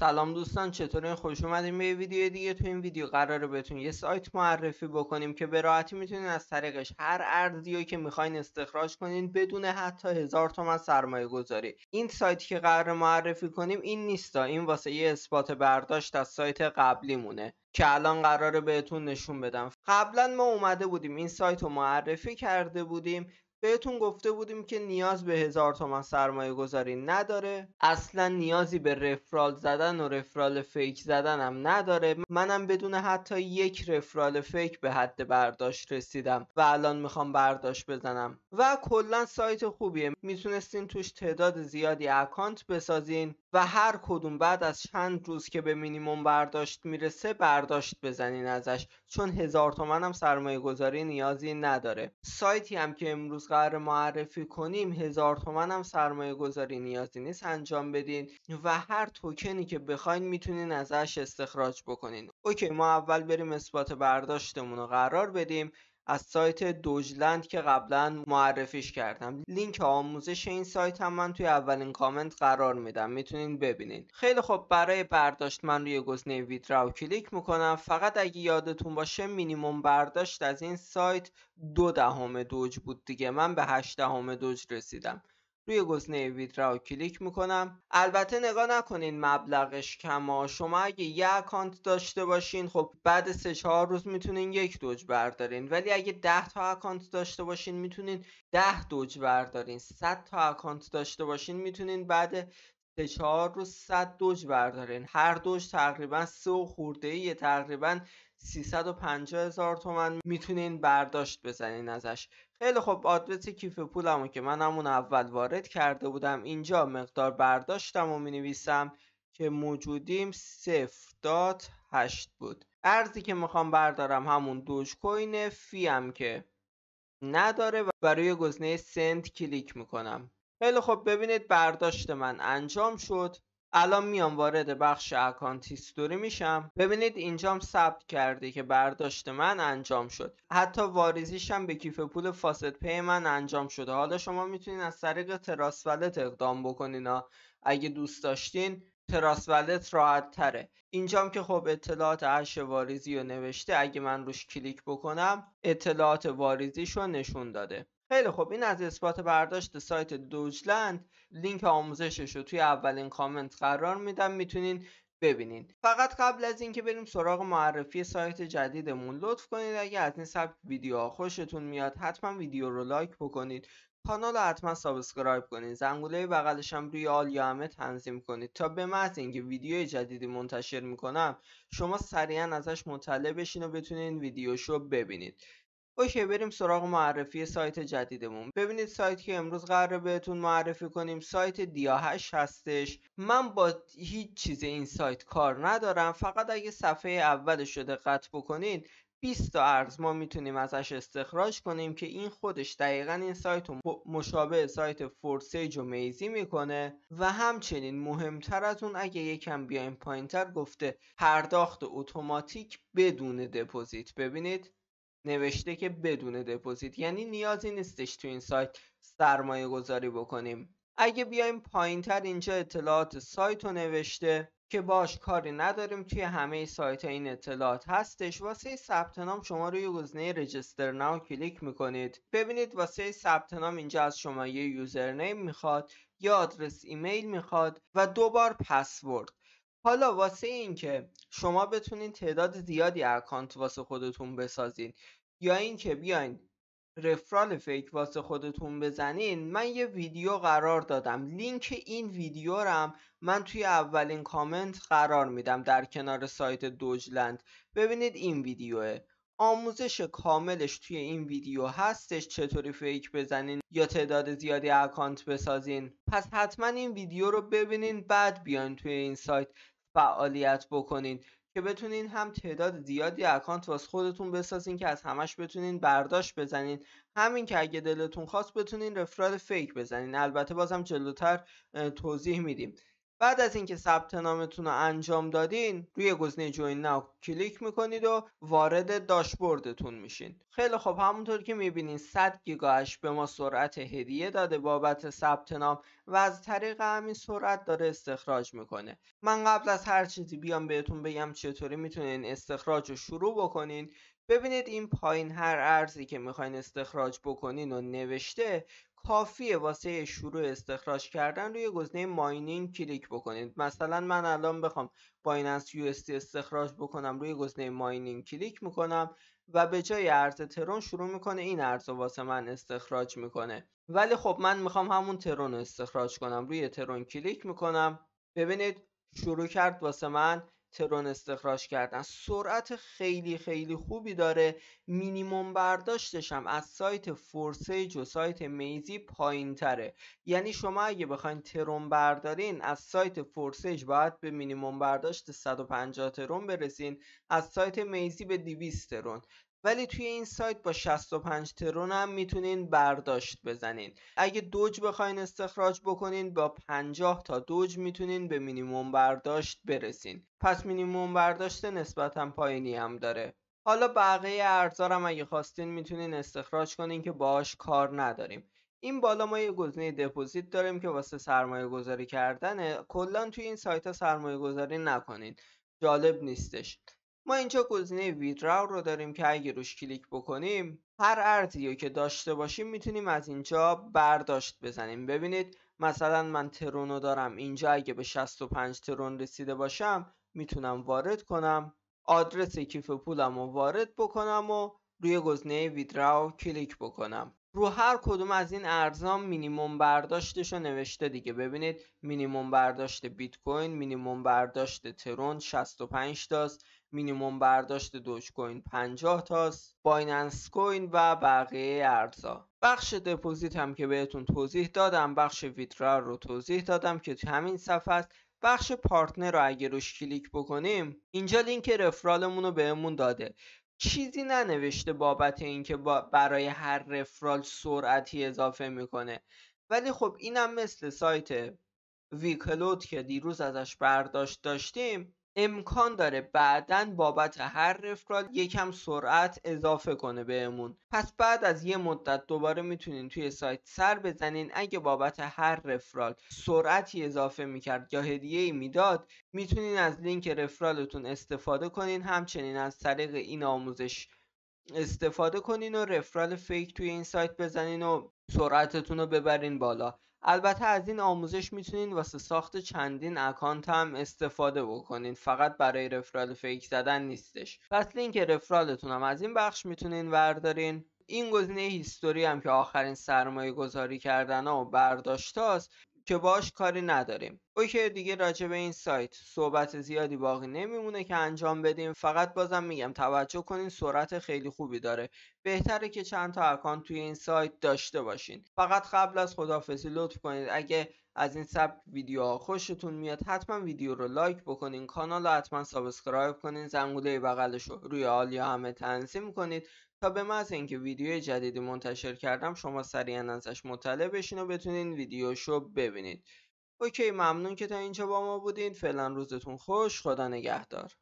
سلام دوستان چطورین خوش اومدین به ویدیو دیگه تو این ویدیو قراره بهتون یه سایت معرفی بکنیم که به راحتی میتونین از طریقش هر ارزی که میخواین استخراج کنین بدون حتی هزار تومن سرمایه گذاری این سایتی که قرار معرفی کنیم این نیستا این واسه یه اثبات برداشت از سایت قبلی مونه که الان قراره بهتون نشون بدم قبلا ما اومده بودیم این سایت رو معرفی کرده بودیم بهتون گفته بودیم که نیاز به هزار تومن سرمایه گذاری نداره اصلا نیازی به رفرال زدن و رفرال فیک زدن هم نداره منم بدون حتی یک رفرال فیک به حد برداشت رسیدم و الان میخوام برداشت بزنم و کلا سایت خوبیه میتونستین توش تعداد زیادی اکانت بسازین و هر کدوم بعد از چند روز که به مینیموم برداشت میرسه برداشت بزنین ازش چون هزار تومن هم سرمایه گذاری نیازی نداره سایتی هم که امروز قرار معرفی کنیم هزار تومن هم سرمایه گذاری نیازی نیست انجام بدین و هر توکنی که بخواین میتونین ازش استخراج بکنین اوکی ما اول بریم اثبات برداشتمون رو قرار بدیم از سایت دوجلند که قبلا معرفیش کردم لینک آموزش این سایت هم من توی اولین کامنت قرار میدم میتونین ببینین خیلی خب برای برداشت من روی گزینه ویدراو کلیک میکنم فقط اگه یادتون باشه مینیموم برداشت از این سایت دو دهم دوج بود دیگه من به هشت دهم دوج رسیدم روی گزینه ویدراو کلیک میکنم البته نگاه نکنین مبلغش کما شما اگه یه اکانت داشته باشین خب بعد سه چهار روز میتونین یک دوج بردارین ولی اگه 10 تا اکانت داشته باشین میتونین 10 دوج بردارین صد تا اکانت داشته باشین میتونین بعد سه چهار روز صد دوج بردارین هر دوج تقریبا سه و خورده تقریبا 350 هزار تومن میتونین برداشت بزنین ازش خیلی خب آدرس کیف پولمو که من همون اول وارد کرده بودم اینجا مقدار برداشتم و نویسم که موجودیم سفتات هشت بود ارزی که میخوام بردارم همون دوش کوین فی هم که نداره و برای گزینه سنت کلیک میکنم خیلی خب ببینید برداشت من انجام شد الان میام وارد بخش اکانت هیستوری میشم ببینید اینجام ثبت کرده که برداشت من انجام شد حتی واریزیشم به کیف پول فاسد پی من انجام شده حالا شما میتونید از طریق تراسولت اقدام بکنین اگه دوست داشتین تراسولت راحت تره اینجام که خب اطلاعات هش واریزی رو نوشته اگه من روش کلیک بکنم اطلاعات واریزیش رو نشون داده خیلی خب این از اثبات برداشت سایت دوجلند لینک آموزشش رو توی اولین کامنت قرار میدم میتونین ببینین فقط قبل از اینکه بریم سراغ معرفی سایت جدیدمون لطف کنید اگه از این سبک ویدیوها خوشتون میاد حتما ویدیو رو لایک بکنید کانال رو حتما سابسکرایب کنید زنگوله بغلش هم روی آل یا همه تنظیم کنید تا به محض اینکه ویدیو جدیدی منتشر میکنم شما سریعا ازش مطلع بشین و بتونین ویدیوشو ببینید اوکی بریم سراغ معرفی سایت جدیدمون ببینید سایت که امروز قراره بهتون معرفی کنیم سایت دیاهش هستش من با هیچ چیز این سایت کار ندارم فقط اگه صفحه اولش رو دقت بکنید 20 تا ارز ما میتونیم ازش استخراج کنیم که این خودش دقیقا این سایت رو مشابه سایت فورسیج و میزی میکنه و همچنین مهمتر از اون اگه یکم بیایم پایینتر گفته پرداخت اتوماتیک بدون دپوزیت ببینید نوشته که بدون دپوزیت یعنی نیازی نیستش تو این سایت سرمایه گذاری بکنیم اگه بیایم پایین تر اینجا اطلاعات سایت رو نوشته که باش کاری نداریم توی همه سایت این اطلاعات هستش واسه ثبت نام شما روی گزینه رجستر ناو کلیک میکنید ببینید واسه ثبت نام اینجا از شما یه یوزرنیم میخواد یا آدرس ایمیل میخواد و دوبار پسورد حالا واسه اینکه شما بتونین تعداد زیادی اکانت واسه خودتون بسازین یا اینکه بیاین رفرال فیک واسه خودتون بزنین من یه ویدیو قرار دادم لینک این ویدیو رم من توی اولین کامنت قرار میدم در کنار سایت دوجلند ببینید این ویدیوه آموزش کاملش توی این ویدیو هستش چطوری فیک بزنین یا تعداد زیادی اکانت بسازین پس حتما این ویدیو رو ببینین بعد بیاین توی این سایت فعالیت بکنین که بتونین هم تعداد زیادی اکانت واس خودتون بسازین که از همش بتونین برداشت بزنین همین که اگه دلتون خواست بتونین رفرال فیک بزنین البته بازم جلوتر توضیح میدیم بعد از اینکه ثبت نامتون رو انجام دادین روی گزینه جوین ناو کلیک میکنید و وارد داشبوردتون میشین خیلی خب همونطور که میبینین 100 گیگاش به ما سرعت هدیه داده بابت ثبت نام و از طریق همین سرعت داره استخراج میکنه من قبل از هر چیزی بیام بهتون بگم چطوری میتونین استخراج رو شروع بکنین ببینید این پایین هر ارزی که میخواین استخراج بکنین و نوشته کافیه واسه شروع استخراج کردن روی گزینه ماینینگ کلیک بکنید مثلا من الان بخوام بایننس یو استخراج بکنم روی گزینه ماینینگ کلیک میکنم و به جای ارز ترون شروع میکنه این ارز واسه من استخراج میکنه ولی خب من میخوام همون ترون رو استخراج کنم روی ترون کلیک میکنم ببینید شروع کرد واسه من ترون استخراج کردن سرعت خیلی خیلی خوبی داره مینیموم برداشتش هم از سایت فورسیج و سایت میزی پایین تره یعنی شما اگه بخواین ترون بردارین از سایت فورسیج باید به مینیموم برداشت 150 ترون برسین از سایت میزی به 200 ترون ولی توی این سایت با 65 ترون هم میتونین برداشت بزنین اگه دوج بخواین استخراج بکنین با 50 تا دوج میتونین به مینیموم برداشت برسین پس مینیموم برداشت نسبتا پایینی هم داره حالا بقیه ارزارم اگه خواستین میتونین استخراج کنین که باهاش کار نداریم این بالا ما یه گزینه دپوزیت داریم که واسه سرمایه گذاری کردنه کلا توی این سایت ها سرمایه گذاری نکنین جالب نیستش ما اینجا گزینه ویدراو رو داریم که اگه روش کلیک بکنیم هر ارزی رو که داشته باشیم میتونیم از اینجا برداشت بزنیم ببینید مثلا من ترون دارم اینجا اگه به 65 ترون رسیده باشم میتونم وارد کنم آدرس کیف پولم رو وارد بکنم و روی گزینه ویدراو کلیک بکنم رو هر کدوم از این ارزان مینیموم برداشتش رو نوشته دیگه ببینید مینیموم برداشت بیت کوین مینیموم برداشت ترون 65 تاست مینیموم برداشت دوج کوین 50 تاست بایننس کوین و بقیه ارزا بخش دپوزیت هم که بهتون توضیح دادم بخش ویترا رو توضیح دادم که همین صفحه است بخش پارتنر رو اگه روش کلیک بکنیم اینجا لینک رفرالمون رو بهمون داده چیزی ننوشته بابت اینکه با برای هر رفرال سرعتی اضافه میکنه ولی خب اینم مثل سایت ویکلود که دیروز ازش برداشت داشتیم امکان داره بعدا بابت هر رفرال یکم سرعت اضافه کنه بهمون پس بعد از یه مدت دوباره میتونین توی سایت سر بزنین اگه بابت هر رفرال سرعتی اضافه میکرد یا هدیه ای میداد میتونین از لینک رفرالتون استفاده کنین همچنین از طریق این آموزش استفاده کنین و رفرال فیک توی این سایت بزنین و سرعتتون رو ببرین بالا البته از این آموزش میتونین واسه ساخت چندین اکانت هم استفاده بکنین فقط برای رفرال فیک زدن نیستش پس لینک رفرالتون هم از این بخش میتونین وردارین این گزینه هیستوری هم که آخرین سرمایه گذاری کردن ها و برداشت که باش کاری نداریم اوکی دیگه راجع به این سایت صحبت زیادی باقی نمیمونه که انجام بدیم فقط بازم میگم توجه کنین سرعت خیلی خوبی داره بهتره که چند تا اکانت توی این سایت داشته باشین فقط قبل از خدافزی لطف کنید اگه از این سب ویدیوها خوشتون میاد حتما ویدیو رو لایک بکنین کانال رو حتما سابسکرایب کنین زنگوله بغلش رو روی آل یا همه تنظیم کنید تا به محض اینکه ویدیو جدیدی منتشر کردم شما سریعا ازش مطلع بشین و بتونین ویدیوشو ببینید اوکی ممنون که تا اینجا با ما بودین فعلا روزتون خوش خدا نگهدار